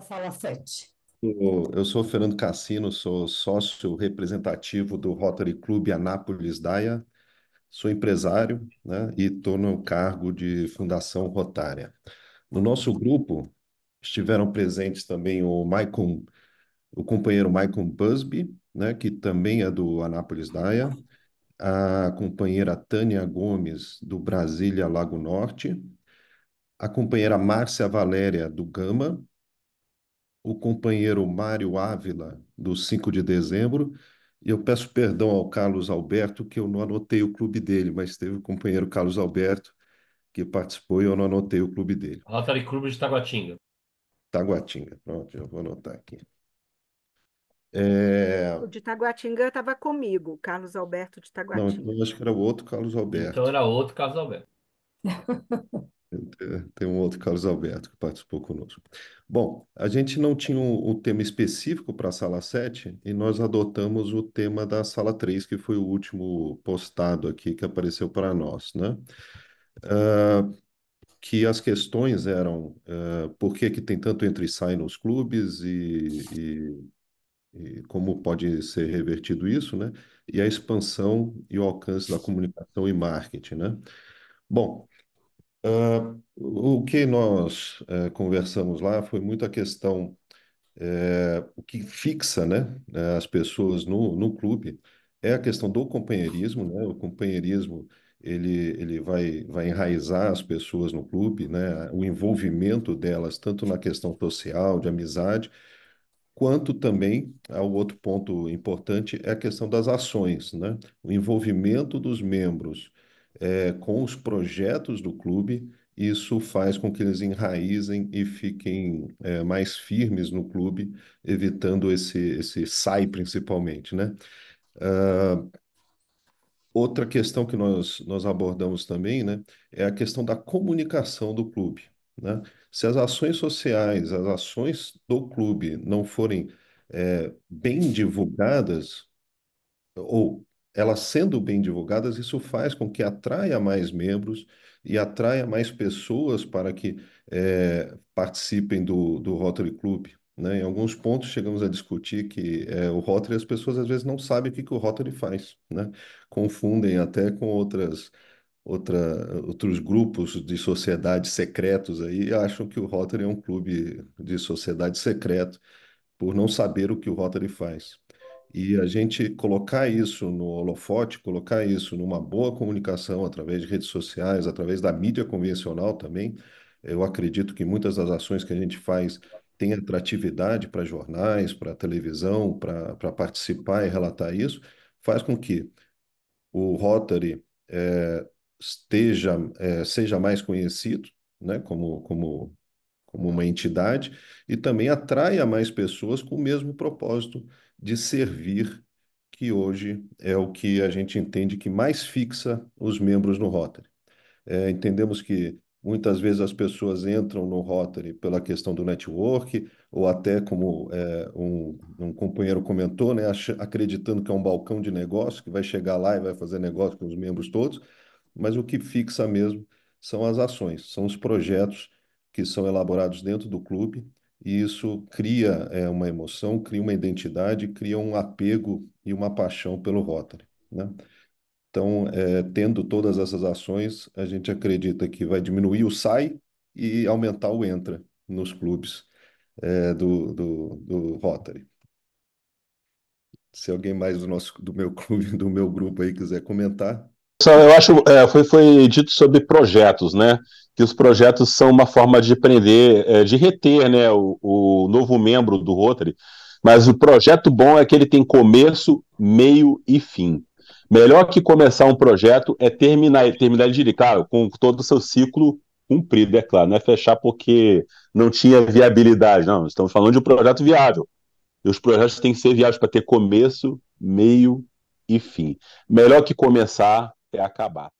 Fala sala Eu sou Fernando Cassino, sou sócio representativo do Rotary Club Anápolis Daia, sou empresário, né, e estou no cargo de Fundação Rotária. No nosso grupo estiveram presentes também o Michael, o companheiro Michael Busby, né, que também é do Anápolis Daia, a companheira Tânia Gomes, do Brasília Lago Norte, a companheira Márcia Valéria, do Gama, o companheiro Mário Ávila, do 5 de dezembro. Eu peço perdão ao Carlos Alberto, que eu não anotei o clube dele, mas teve o companheiro Carlos Alberto que participou e eu não anotei o clube dele. Rotary Clube de Taguatinga. Taguatinga, pronto, eu vou anotar aqui. É... O de Taguatinga estava comigo, Carlos Alberto de Taguatinga. Não, acho que era o outro Carlos então Alberto. Então era outro Carlos Alberto. Tem um outro Carlos Alberto que participou conosco. Bom, a gente não tinha um, um tema específico para a sala 7 e nós adotamos o tema da sala 3, que foi o último postado aqui que apareceu para nós, né? Uh, que as questões eram uh, por que, que tem tanto entre e sai nos clubes e, e e como pode ser revertido isso, né? E a expansão e o alcance da comunicação e marketing, né? Bom, ah, o que nós eh, conversamos lá foi muito a questão eh, o que fixa, né, né, as pessoas no, no clube é a questão do companheirismo, né? O companheirismo ele, ele vai, vai enraizar as pessoas no clube, né? O envolvimento delas tanto na questão social, de amizade, quanto também ah, o outro ponto importante é a questão das ações, né? O envolvimento dos membros é, com os projetos do clube, isso faz com que eles enraizem e fiquem é, mais firmes no clube, evitando esse, esse sai principalmente, né? Uh, outra questão que nós, nós abordamos também, né, é a questão da comunicação do clube, né? Se as ações sociais, as ações do clube não forem é, bem divulgadas, ou elas sendo bem divulgadas, isso faz com que atraia mais membros e atraia mais pessoas para que é, participem do, do Rotary Club. Né? Em alguns pontos chegamos a discutir que é, o Rotary, as pessoas às vezes não sabem o que, que o Rotary faz, né? confundem até com outras, outra, outros grupos de sociedade secretos aí, acham que o Rotary é um clube de sociedade secreto por não saber o que o Rotary faz. E a gente colocar isso no holofote, colocar isso numa boa comunicação através de redes sociais, através da mídia convencional também, eu acredito que muitas das ações que a gente faz têm atratividade para jornais, para televisão, para participar e relatar isso, faz com que o Rotary é, esteja, é, seja mais conhecido, né, como, como como uma entidade e também atraia mais pessoas com o mesmo propósito de servir, que hoje é o que a gente entende que mais fixa os membros no Rotary. É, entendemos que muitas vezes as pessoas entram no Rotary pela questão do network, ou até como é, um, um, companheiro comentou, né, acreditando que é um balcão de negócio, que vai chegar lá e vai fazer negócio com os membros todos, mas o que fixa mesmo são as ações, são os projetos que são elaborados dentro do clube, e isso cria é, uma emoção, cria uma identidade, cria um apego e uma paixão pelo Rotary, né? Então, é, tendo todas essas ações, a gente acredita que vai diminuir o sai e aumentar o entra nos clubes é, do, do, do Rotary. Se alguém mais do nosso, do meu clube, do meu grupo aí quiser comentar, Pessoal, eu acho é, foi, foi dito sobre projetos, né? Que os projetos são uma forma de prender, é, de reter né, o, o, novo membro do Rotary. Mas o projeto bom é que ele tem começo, meio e fim. Melhor que começar um projeto é terminar, terminar ele de claro, com todo o seu ciclo cumprido, é claro. Não é fechar porque não tinha viabilidade, não. Estamos falando de um projeto viável. E os projetos têm que ser viáveis para ter começo, meio e fim. Melhor que começar é acabar.